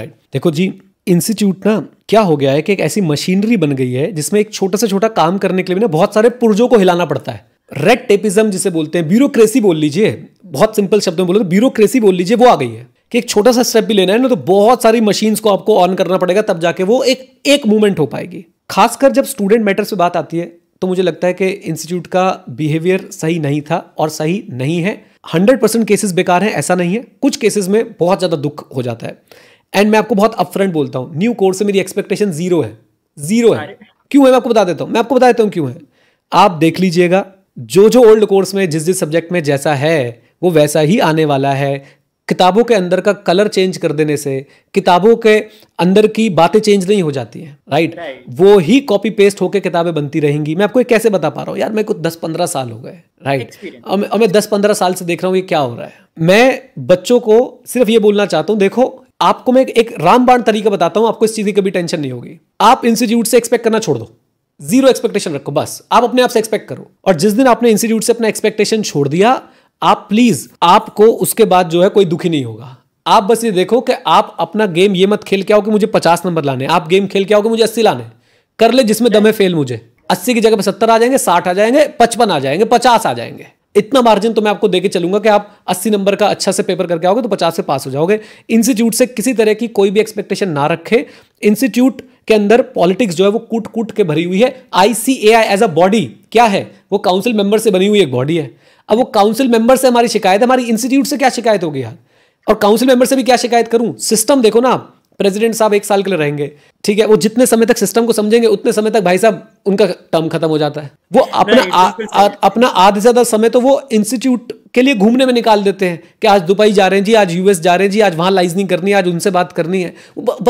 Right देखो जी institute ना क्या हो गया है कि एक ऐसी मशीनरी बन गई है जिसमें एक छोटा से छोटा काम करने के लिए ना बहुत सारे पुर्जों को हिलाना पड़ता है रेड टेपिज्म जिसे बोलते हैं ब्यूरोक्रेसी बोल लीजिए बहुत सिंपल शब्द में बोले तो ब्यूरोक्रेसी बोल लीजिए वो आ गई है कि एक छोटा सा स्टेप भी लेना है ना तो बहुत सारी मशीन्स को आपको ऑन करना पड़ेगा तब जाके वो एक एक मूवमेंट हो पाएगी खासकर जब स्टूडेंट मैटर्स पे बात आती है तो मुझे लगता है कि इंस्टीट्यूट का बिहेवियर सही नहीं था और सही नहीं है हंड्रेड परसेंट केसेस बेकार हैं ऐसा नहीं है कुछ केसेस में बहुत ज़्यादा दुख हो जाता है एंड मैं आपको बहुत अपफ्रंट बोलता हूँ न्यू कोर्स से मेरी एक्सपेक्टेशन जीरो है जीरो है क्यों है मैं आपको बता देता हूँ मैं आपको बता देता हूँ क्यों है आप देख लीजिएगा जो जो ओल्ड कोर्स में जिस जिस सब्जेक्ट में जैसा है वो वैसा ही आने वाला है किताबों के अंदर का कलर चेंज कर देने से किताबों के अंदर की बातें चेंज नहीं हो जाती हैं राइट right? वो ही कॉपी पेस्ट होकर किताबें बनती रहेंगी मैं आपको कैसे बता पा रहा हूँ यार मेरे को दस पंद्रह साल हो गए राइट right? और मैं दस पंद्रह साल से देख रहा हूँ ये क्या हो रहा है मैं बच्चों को सिर्फ ये बोलना चाहता हूँ देखो आपको मैं एक रामबाण तरीका बताता हूं आपको इस चीज़ की कभी टेंशन नहीं होगी आप इंस्टीट्यूट से एक्सपेक्ट करना छोड़ दो जीरो एक्सपेक्टेशन रखो बस आप अपने आप से एक्सपेक्ट करो और जिस दिन आपने इंस्टीट्यूट से अपना एक्सपेक्टेशन छोड़ दिया आप प्लीज आपको उसके बाद जो है कोई दुखी नहीं होगा आप बस ये देखो कि आप अपना गेम ये मत खेल के आओ कि मुझे पचास नंबर लाने आप गेम खेल के आओ कि मुझे अस्सी लाने कर ले जिसमें दम है फेल मुझे अस्सी की जगह पर सत्तर आ जाएंगे साठ आ जाएंगे पचपन आ जाएंगे पचास आ जाएंगे इतना मार्जिन तो मैं आपको देके चलूंगा कि आप 80 नंबर का अच्छा से पेपर करके आओगे तो 50 से पास हो जाओगे इंस्टीट्यूट से किसी तरह की कोई भी एक्सपेक्टेशन ना रखे इंस्टीट्यूट के अंदर पॉलिटिक्स जो है वो कूट कूट के भरी हुई है आईसीएआई एज अ बॉडी क्या है वो काउंसिल मेंबर से बनी हुई एक बॉडी है अब वो काउंसिल मेंबर से हमारी शिकायत है हमारी इंस्टीट्यूट से क्या शिकायत होगी यार और काउंसिल मेंबर से भी क्या शिकायत करूं सिस्टम देखो ना आप प्रेसिडेंट साहब एक साल के लिए रहेंगे ठीक है वो जितने समय तक सिस्टम को समझेंगे उतने समय तक भाई साहब उनका टर्म खत्म हो जाता है वो अपना आ, आ, अपना आधे ज्यादा समय तो वो इंस्टीट्यूट के लिए घूमने में निकाल देते हैं कि आज दुबई जा रहे हैं जी आज यूएस जा रहे हैं जी आज वहां लाइजनिंग करनी है आज उनसे बात करनी है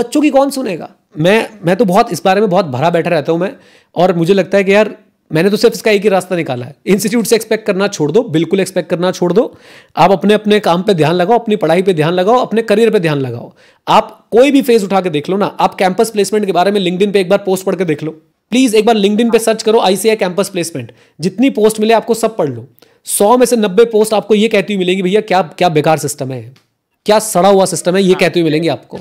बच्चों की कौन सुनेगा मैं मैं तो बहुत इस बारे में बहुत भरा बैठा रहता हूँ मैं और मुझे लगता है कि यार मैंने तो सिर्फ इसका एक ही रास्ता निकाला है इंस्टीट्यूट से एक्सपेक्ट करना छोड़ दो बिल्कुल एक्सपेक्ट करना छोड़ दो आप अपने अपने काम पे ध्यान लगाओ अपनी पढ़ाई पे ध्यान लगाओ अपने करियर पे ध्यान लगाओ आप कोई भी फेज उठा के देख लो ना आप कैंपस प्लेसमेंट के बारे में लिंकडिन पे एक बार पोस्ट पढ़ के देख लो प्लीज एक बार लिंकडिन पे सर्च करो आईसीआई कैंपस प्लेसमेंट जितनी पोस्ट मिले आपको सब पढ़ लो सौ में से नब्बे पोस्ट आपको ये कहती हुई मिलेंगी भैया क्या क्या बेकार सिस्टम है क्या सड़ा हुआ सिस्टम है ये हाँ। कहते हुए मिलेंगे आपको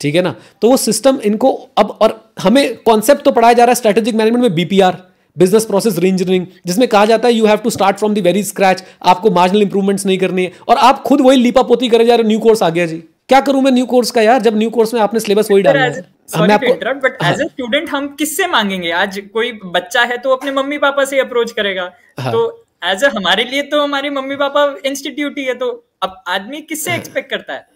ठीक है ना तो वो सिस्टम इनको अब और हमें कॉन्सेप्ट तो पढ़ाया जा रहा है स्ट्रेटेजिक मैनेजमेंट में BPR business process reengineering जिसमें कहा जाता है you have to start from the very scratch आपको मार्जिनल इंप्रूवमेंट्स नहीं करनी है और आप खुद वही लीपापोती करे जा रहे न्यू कोर्स आ गया जी क्या करूं मैं न्यू कोर्स का यार जब न्यू कोर्स में आपने सिलेबस वही डाला है हमें आपको बट एज ए स्टूडेंट हम किससे मांगेंगे आज कोई बच्चा है तो अपने मम्मी पापा से अप्रोच करेगा हाँ. तो एज ए हमारे लिए तो हमारे मम्मी पापा इंस्टीट्यूट ही है तो अब आदमी किससे एक्सपेक्ट हाँ। करता है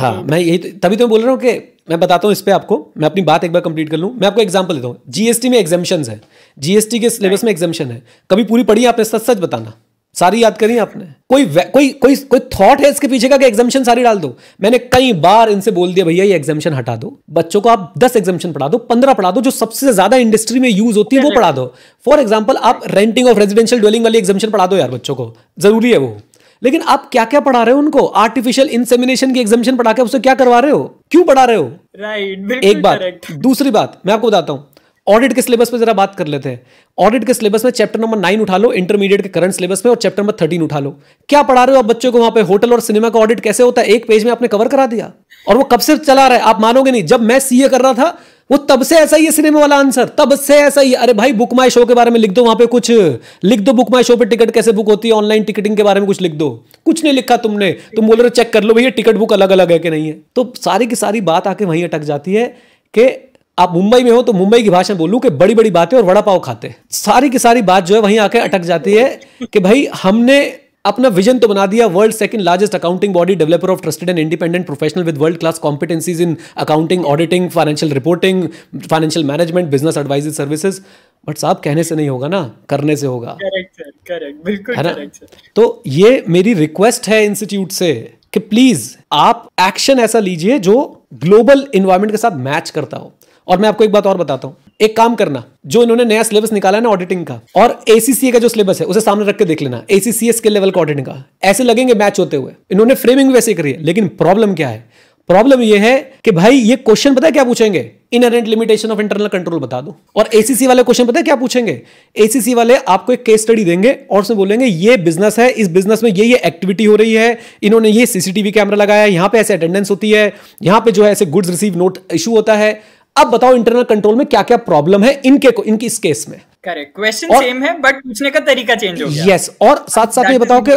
हाँ मैं यही तो- तभी तो मैं बोल रहा हूँ कि मैं बताता हूँ इस पर आपको मैं अपनी बात एक बार कंप्लीट कर लूँ मैं आपको एग्जाम्पल देता हूँ जीएसटी में एग्जामेशन है जीएसटी के सिलेबस में एग्जामेशन है कभी पूरी पढ़ी आपने सच सच बताना सारी याद करी आपने कोई कोई कोई कोई थॉट है इसके पीछे का कि एग्जामेशन सारी डाल दो मैंने कई बार इनसे बोल दिया भैया ये एग्जामेशन हटा दो बच्चों को आप दस एग्जामेशन पढ़ा दो पंद्रह पढ़ा दो जो सबसे ज्यादा इंडस्ट्री में यूज होती है वो पढ़ा दो फॉर एग्जाम्पल आप रेंटिंग ऑफ रेजिडेंशियल ड्वेलिंग वाली एग्जामेशन पढ़ा दो यार बच्चों को जरूरी है वो लेकिन आप क्या क्या पढ़ा रहे हो उनको आर्टिफिशियल इंसेमिनेशन की एग्जामिशन पढ़ा के उसे क्या करवा रहे हो क्यों पढ़ा रहे हो राइट right, एक बात correct. दूसरी बात मैं आपको बताता हूं ऑडिट के सिलेबस पे जरा बात कर लेते हैं ऑडिट के सिलेबस में चैप्टर नंबर नाइन उठा लो इंटरमीडिएट के करंट सिलेबस में और चैप्टर नंबर थर्टीन उठा लो क्या पढ़ा रहे हो आप बच्चों को वहां पे होटल और सिनेमा का ऑडिट कैसे होता है एक पेज में आपने कवर करा दिया और वो कब से चला रहा है आप मानोगे नहीं जब मैं सीए कर रहा था वो तब से ऐसा ही है सिनेमा वाला आंसर तब से ऐसा ही अरे भाई बुक माई शो के बारे में लिख दो वहां पे कुछ लिख दो बुक माई शो पे टिकट कैसे बुक होती है ऑनलाइन टिकटिंग के बारे में कुछ लिख दो कुछ नहीं लिखा तुमने तुम बोल रहे चेक कर लो भैया टिकट बुक अलग अलग है कि नहीं है तो सारी की सारी बात आके वहीं अटक जाती है कि आप मुंबई में हो तो मुंबई की भाषा में बोलूँ कि बड़ी बड़ी बातें और वड़ा पाव खाते सारी की सारी बात जो है वहीं आके अटक जाती है कि भाई हमने अपना विजन तो बना दिया world second largest accounting body developer of trusted and independent professional with world class competencies in accounting auditing financial reporting financial management business advisory services but साहब कहने से नहीं होगा ना करने से होगा करेक्ट करेक्ट बिल्कुल तो ये मेरी रिक्वेस्ट है इंस्टीट्यूट से कि प्लीज आप एक्शन ऐसा लीजिए जो ग्लोबल इन्वायरमेंट के साथ मैच करता हो और मैं आपको एक बात और बताता हूँ एक काम करना जो इन्होंने नया सिलेबस निकाला है ना ऑडिटिंग का और एसीसीए का जो सिलेबस है उसे सामने रख के देख लेना एसीसीए स्किल लेवल का ऑडिटिंग का ऐसे लगेंगे मैच होते हुए इन्होंने फ्रेमिंग वैसे करी है लेकिन प्रॉब्लम क्या है प्रॉब्लम यह है कि भाई ये क्वेश्चन पता है क्या पूछेंगे inherent limitation of internal control बता दो और एसीसी वाले क्वेश्चन पता है क्या पूछेंगे एसीसी वाले आपको एक केस स्टडी देंगे और उसमें बोलेंगे ये बिजनेस है इस बिजनेस में ये ये एक्टिविटी हो रही है इन्होंने ये सीसीटीवी कैमरा लगाया यहां पे ऐसे अटेंडेंस होती है यहां पे जो है ऐसे गुड्स रिसीव नोट इशू होता है अब बताओ इंटरनल कंट्रोल में क्या क्या प्रॉब्लम है इनके इनकी इस केस में करेक्ट क्वेश्चन सेम है बट पूछने का तरीका चेंज हो गया यस और साथ साथ ये बताओ कि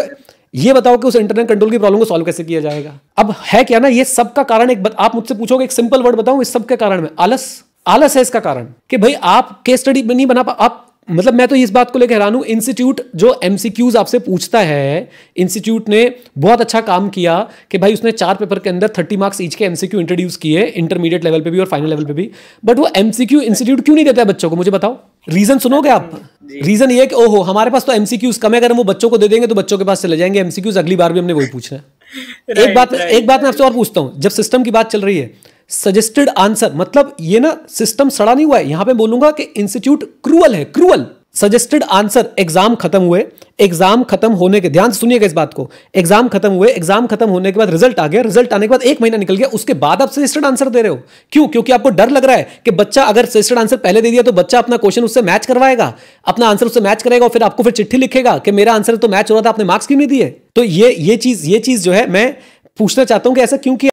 ये बताओ कि उस इंटरनल कंट्रोल की प्रॉब्लम को सॉल्व कैसे किया जाएगा अब है क्या ना ये सब का कारण एक आप मुझसे पूछोगे एक सिंपल वर्ड बताऊं इस सब के कारण में आलस आलस है इसका कारण कि भाई आप केस स्टडी नहीं बना पा आप मतलब मैं तो इस बात को लेकर हैरान हूं इंस्टीट्यूट जो एमसीक्यूज आपसे पूछता है इंस्टीट्यूट ने बहुत अच्छा काम किया कि भाई उसने चार पेपर के अंदर थर्टी मार्क्स ईच के एमसीक्यू इंट्रोड्यूस किए इंटरमीडिएट लेवल पे भी और फाइनल लेवल पे भी बट वो एमसीक्यू इंस्टीट्यूट क्यों नहीं देता है बच्चों को मुझे बताओ रीजन सुनोगे आप रीजन ये कि ओहो हमारे पास तो एमसीक्यूज कम है अगर हम वो बच्चों को दे देंगे तो बच्चों के पास चले जाएंगे एमसीक्यूज अगली बार भी हमने वही पूछना है एक बात एक बात मैं आपसे और पूछता हूँ जब सिस्टम की बात चल रही है सजेस्टेड आंसर मतलब ये ना सिस्टम सड़ा नहीं हुआ है यहां पे बोलूंगा कि इंस्टीट्यूट क्रूअल है क्रूअल सजेस्टेड आंसर एग्जाम खत्म हुए एग्जाम खत्म होने के ध्यान सुनिएगा इस बात को एग्जाम खत्म हुए एग्जाम खत्म होने के बाद रिजल्ट आ गया रिजल्ट आने के बाद एक महीना निकल गया उसके बाद आप सजेस्टेड आंसर दे रहे हो क्यों क्योंकि आपको डर लग रहा है कि बच्चा अगर सजेस्टेड आंसर पहले दे दिया तो बच्चा अपना क्वेश्चन उससे मैच करवाएगा अपना आंसर उससे मैच करेगा और फिर आपको फिर चिट्ठी लिखेगा कि मेरा आंसर तो मैच हो रहा था आपने मार्क्स क्यों नहीं दिए तो ये ये चीज ये चीज जो है मैं पूछना चाहता हूं कि ऐसा क्यों किया